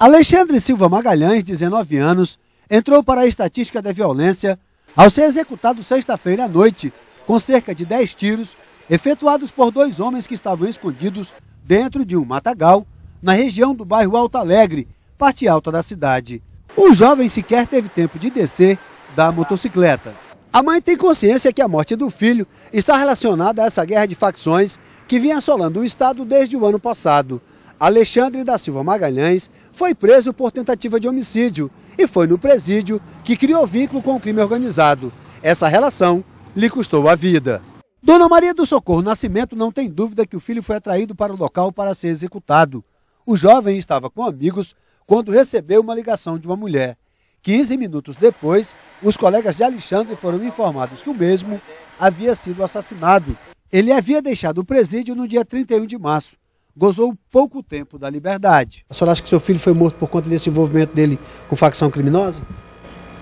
Alexandre Silva Magalhães, 19 anos, entrou para a estatística da violência ao ser executado sexta-feira à noite, com cerca de 10 tiros efetuados por dois homens que estavam escondidos dentro de um matagal na região do bairro Alto Alegre, parte alta da cidade. O jovem sequer teve tempo de descer da motocicleta. A mãe tem consciência que a morte do filho está relacionada a essa guerra de facções que vinha assolando o estado desde o ano passado. Alexandre da Silva Magalhães foi preso por tentativa de homicídio e foi no presídio que criou vínculo com o crime organizado. Essa relação lhe custou a vida. Dona Maria do Socorro Nascimento não tem dúvida que o filho foi atraído para o local para ser executado. O jovem estava com amigos quando recebeu uma ligação de uma mulher. 15 minutos depois, os colegas de Alexandre foram informados que o mesmo havia sido assassinado. Ele havia deixado o presídio no dia 31 de março gozou pouco tempo da liberdade. A senhora acha que seu filho foi morto por conta desse envolvimento dele com facção criminosa?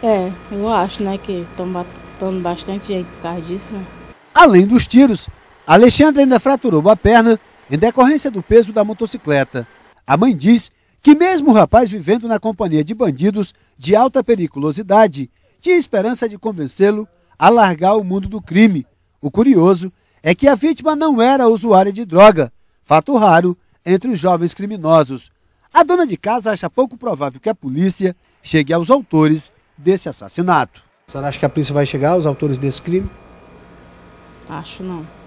É, eu acho, né, que estão matando bastante gente por causa disso, né? Além dos tiros, Alexandre ainda fraturou a perna em decorrência do peso da motocicleta. A mãe diz que mesmo o rapaz vivendo na companhia de bandidos de alta periculosidade, tinha esperança de convencê-lo a largar o mundo do crime. O curioso é que a vítima não era usuária de droga, fato raro entre os jovens criminosos. A dona de casa acha pouco provável que a polícia chegue aos autores desse assassinato. A senhora acha que a polícia vai chegar aos autores desse crime? Acho não.